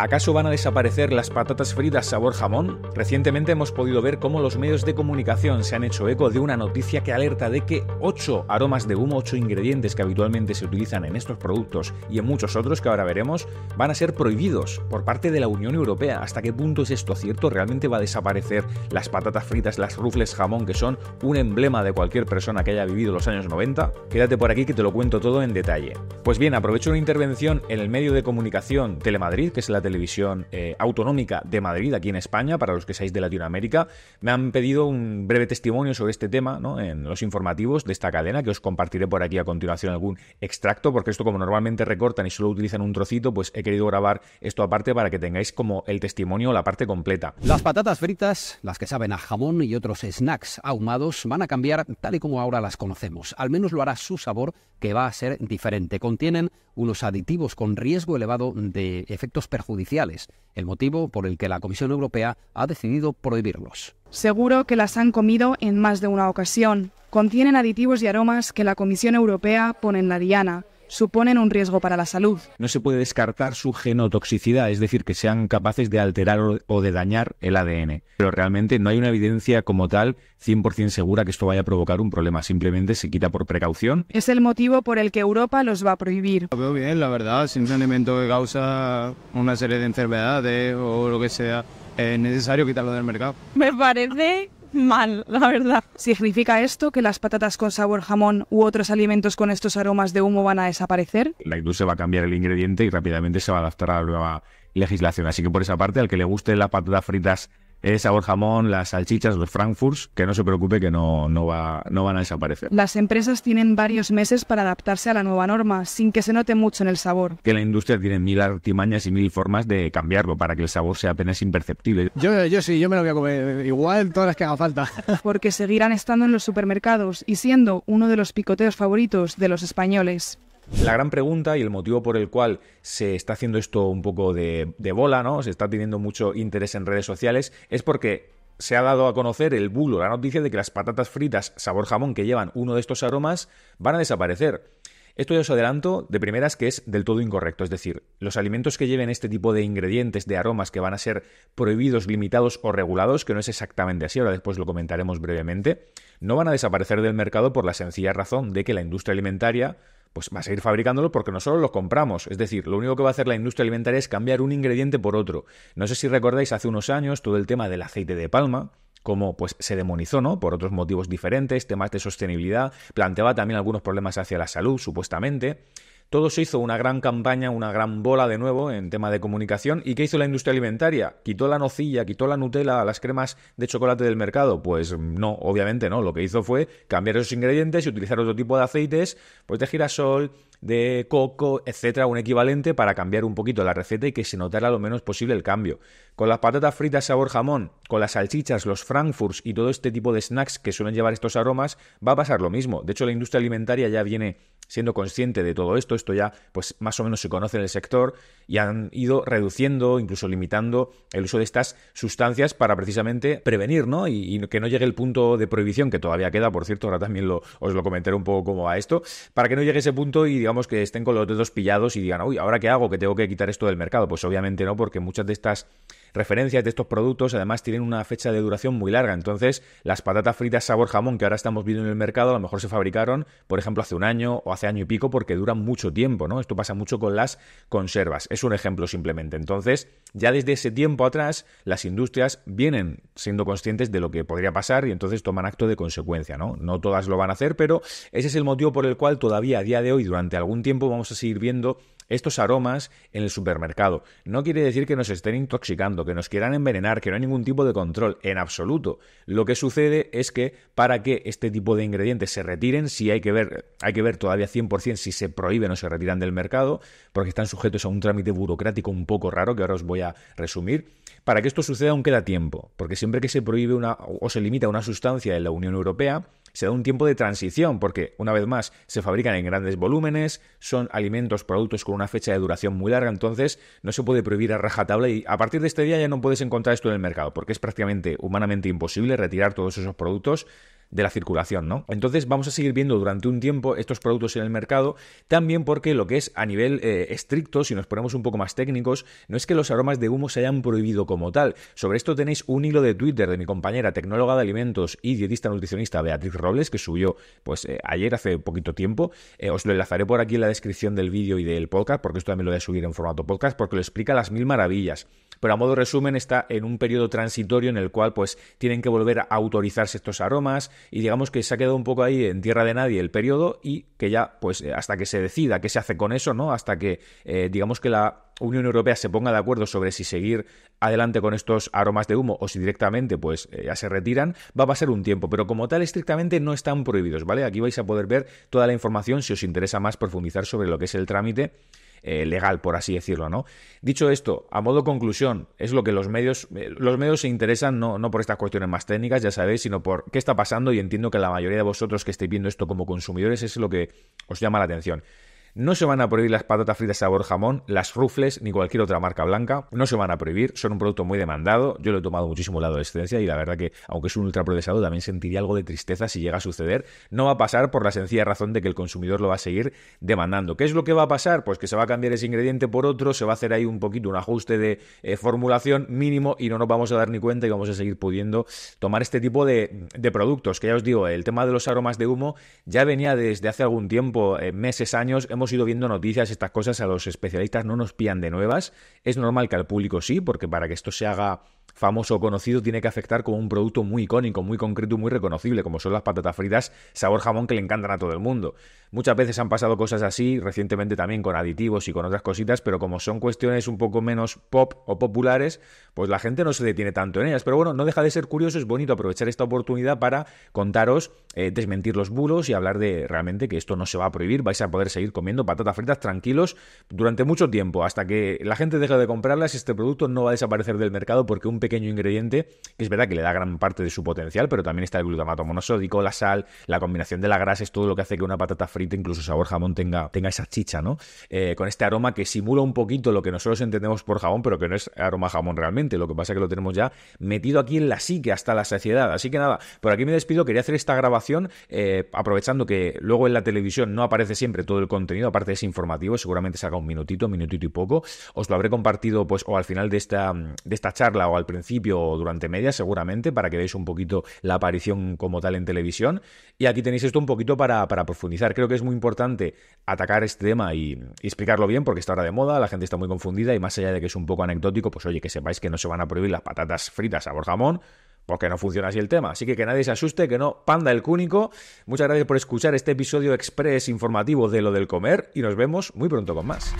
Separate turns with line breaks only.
¿Acaso van a desaparecer las patatas fritas sabor jamón? Recientemente hemos podido ver cómo los medios de comunicación se han hecho eco de una noticia que alerta de que 8 aromas de humo, 8 ingredientes que habitualmente se utilizan en estos productos y en muchos otros que ahora veremos, van a ser prohibidos por parte de la Unión Europea. ¿Hasta qué punto es esto cierto? ¿Realmente va a desaparecer las patatas fritas, las rufles jamón, que son un emblema de cualquier persona que haya vivido los años 90? Quédate por aquí que te lo cuento todo en detalle. Pues bien, aprovecho una intervención en el medio de comunicación Telemadrid, que es la televisión eh, autonómica de Madrid, aquí en España, para los que seáis de Latinoamérica, me han pedido un breve testimonio sobre este tema ¿no? en los informativos de esta cadena, que os compartiré por aquí a continuación algún extracto, porque esto como normalmente recortan y solo utilizan un trocito, pues he querido grabar esto aparte para que tengáis como el testimonio, la parte completa. Las patatas fritas, las que saben a jamón y otros snacks ahumados, van a cambiar tal y como ahora las conocemos. Al menos lo hará su sabor, que
va a ser diferente. Contienen unos aditivos con riesgo elevado de efectos perjudiciales el motivo por el que la Comisión Europea ha decidido prohibirlos. Seguro que las han comido en más de una ocasión. Contienen aditivos y aromas que la Comisión Europea pone en la diana suponen un riesgo para la salud.
No se puede descartar su genotoxicidad, es decir, que sean capaces de alterar o de dañar el ADN. Pero realmente no hay una evidencia como tal 100% segura que esto vaya a provocar un problema, simplemente se quita por precaución.
Es el motivo por el que Europa los va a prohibir.
Lo veo bien, la verdad, si es un que causa una serie de enfermedades o lo que sea, es necesario quitarlo del mercado.
Me parece Mal, la verdad. ¿Significa esto que las patatas con sabor jamón u otros alimentos con estos aromas de humo van a desaparecer?
La industria va a cambiar el ingrediente y rápidamente se va a adaptar a la nueva legislación. Así que por esa parte, al que le guste la patata fritas el sabor jamón, las salchichas, los frankfurts, que no se preocupe que no, no, va, no van a desaparecer.
Las empresas tienen varios meses para adaptarse a la nueva norma, sin que se note mucho en el sabor.
Que la industria tiene mil artimañas y mil formas de cambiarlo para que el sabor sea apenas imperceptible. Yo, yo sí, yo me lo voy a comer igual todas
las que haga falta. Porque seguirán estando en los supermercados y siendo uno de los picoteos favoritos de los españoles.
La gran pregunta y el motivo por el cual se está haciendo esto un poco de, bola, ¿no? Se está teniendo mucho interés en redes sociales, es porque se ha dado a conocer el bulo, la noticia de que las patatas fritas sabor jamón que llevan uno de estos aromas van a desaparecer. Esto ya os adelanto de primeras que es del todo incorrecto, es decir, los alimentos que lleven este tipo de ingredientes, de aromas que van a ser prohibidos, limitados o regulados, que no es exactamente así, ahora después lo comentaremos brevemente, no van a desaparecer del mercado por la sencilla razón de que la industria alimentaria pues va a seguir fabricándolo porque nosotros lo compramos. Es decir, lo único que va a hacer la industria alimentaria es cambiar un ingrediente por otro. No sé si recordáis hace unos años todo el tema del aceite de palma, cómo pues se demonizó, ¿no? Por otros motivos diferentes, temas de sostenibilidad, planteaba también algunos problemas hacia la salud, supuestamente. Todo se hizo una gran campaña, una gran bola de nuevo en tema de comunicación. ¿Y qué hizo la industria alimentaria? ¿Quitó la nocilla, quitó la Nutella, las cremas de chocolate del mercado? Pues no, obviamente no. Lo que hizo fue cambiar esos ingredientes y utilizar otro tipo de aceites, pues de girasol, de coco, etcétera, un equivalente para cambiar un poquito la receta y que se notara lo menos posible el cambio. Con las patatas fritas sabor jamón, con las salchichas, los frankfurts y todo este tipo de snacks que suelen llevar estos aromas, va a pasar lo mismo. De hecho, la industria alimentaria ya viene siendo consciente de todo esto, esto ya pues más o menos se conoce en el sector y han ido reduciendo, incluso limitando el uso de estas sustancias para precisamente prevenir, ¿no? Y, que no llegue el punto de prohibición que todavía queda, por cierto, ahora también os lo comentaré un poco cómo va esto, para que no llegue ese punto y digamos que estén con los dedos pillados y digan, uy, ¿ahora qué hago? ¿Que tengo que quitar esto del mercado? Pues obviamente no, porque muchas de estas referencias de estos productos, además tienen una fecha de duración muy larga. Entonces, las patatas fritas sabor jamón que ahora estamos viendo en el mercado, a lo mejor se fabricaron, por ejemplo, hace un año o hace año y pico, porque duran mucho tiempo, ¿no? Esto pasa mucho con las conservas. Es un ejemplo simplemente. Entonces, ya desde ese tiempo atrás, las industrias vienen siendo conscientes de lo que podría pasar y entonces toman acto de consecuencia, ¿no? No todas lo van a hacer, pero ese es el motivo por el cual todavía a día de hoy, durante algún tiempo, vamos a seguir viendo estos aromas en el supermercado. No quiere decir que nos estén intoxicando, que nos quieran envenenar, que no hay ningún tipo de control, en absoluto. Lo que sucede es que para que este tipo de ingredientes se retiren, si hay que ver, hay que ver todavía 100% si se prohíben o se retiran del mercado, porque están sujetos a un trámite burocrático un poco raro que ahora os voy a resumir. Para que esto suceda aún queda tiempo, porque siempre que se prohíbe una, o se limita una sustancia en la Unión Europea, se da un tiempo de transición, porque una vez más se fabrican en grandes volúmenes, son alimentos, productos con una fecha de duración muy larga, entonces no se puede prohibir a rajatabla y a partir de este día ya no puedes encontrar esto en el mercado, porque es prácticamente humanamente imposible retirar todos esos productos de la circulación, ¿no? Entonces vamos a seguir viendo durante un tiempo estos productos en el mercado, también porque lo que es a nivel eh, estricto, si nos ponemos un poco más técnicos, no es que los aromas de humo se hayan prohibido como tal. Sobre esto tenéis un hilo de Twitter de mi compañera tecnóloga de alimentos y dietista nutricionista Beatriz Robles, que subió pues eh, ayer hace poquito tiempo. Eh, os lo enlazaré por aquí en la descripción del vídeo y del podcast, porque esto también lo voy a subir en formato podcast, porque lo explica las mil maravillas pero a modo resumen está en un periodo transitorio en el cual pues tienen que volver a autorizarse estos aromas y digamos que se ha quedado un poco ahí en tierra de nadie el periodo y que ya pues eh, hasta que se decida qué se hace con eso, ¿no? Hasta que eh, digamos que la Unión Europea se ponga de acuerdo sobre si seguir adelante con estos aromas de humo o si directamente pues eh, ya se retiran, va a pasar un tiempo, pero como tal estrictamente no están prohibidos, ¿vale? Aquí vais a poder ver toda la información si os interesa más profundizar sobre lo que es el trámite eh, legal, por así decirlo, ¿no? Dicho esto, a modo conclusión, es lo que los medios, eh, los medios se interesan no, no por estas cuestiones más técnicas, ya sabéis, sino por qué está pasando y entiendo que la mayoría de vosotros que estéis viendo esto como consumidores es lo que os llama la atención. No se van a prohibir las patatas fritas sabor jamón, las rufles ni cualquier otra marca blanca. No se van a prohibir, son un producto muy demandado. Yo lo he tomado muchísimo lado la adolescencia y la verdad que, aunque es un ultraprocesado, también sentiría algo de tristeza si llega a suceder. No va a pasar por la sencilla razón de que el consumidor lo va a seguir demandando. ¿Qué es lo que va a pasar? Pues que se va a cambiar ese ingrediente por otro, se va a hacer ahí un poquito un ajuste de eh, formulación mínimo y no nos vamos a dar ni cuenta y vamos a seguir pudiendo tomar este tipo de, productos. Que ya os digo, el tema de los aromas de humo ya venía desde hace algún tiempo, eh, meses, años, ido viendo noticias, estas cosas a los especialistas no nos pían de nuevas. Es normal que al público sí, porque para que esto se haga famoso o conocido tiene que afectar como un producto muy icónico, muy concreto, y muy reconocible, como son las patatas fritas sabor jamón que le encantan a todo el mundo. Muchas veces han pasado cosas así, recientemente también con aditivos y con otras cositas, pero como son cuestiones un poco menos pop o populares, pues la gente no se detiene tanto en ellas. Pero bueno, no deja de ser curioso, es bonito aprovechar esta oportunidad para contaros, eh, desmentir los bulos y hablar de realmente que esto no se va a prohibir, vais a poder seguir comiendo patatas fritas tranquilos durante mucho tiempo, hasta que la gente deje de comprarlas, este producto no va a desaparecer del mercado porque un pequeño ingrediente que es verdad que le da gran parte de su potencial, pero también está el glutamato monosódico, la sal, la combinación de la grasa, es todo lo que hace que una patata frita, incluso sabor jamón, tenga, tenga esa chicha, ¿no? Eh, con este aroma que simula un poquito lo que nosotros entendemos por jamón, pero que no es aroma jamón realmente, lo que pasa es que lo tenemos ya metido aquí en la psique hasta la saciedad. Así que nada, por aquí me despido, quería hacer esta grabación eh, aprovechando que luego en la televisión no aparece siempre todo el contenido, aparte es informativo, seguramente salga un minutito, minutito y poco. Os lo habré compartido pues o al final de esta, de esta charla o al principio o durante media seguramente para que veáis un poquito la aparición como tal en televisión. Y aquí tenéis esto un poquito para, para profundizar. Creo que es muy importante atacar este tema y, explicarlo bien porque está ahora de moda, la gente está muy confundida y más allá de que es un poco anecdótico, pues oye, que sepáis que no se van a prohibir las patatas fritas a borjamón porque no funciona así el tema. Así que que nadie se asuste, que no, panda el cúnico. Muchas gracias por escuchar este episodio express informativo de lo del comer y nos vemos muy pronto con más.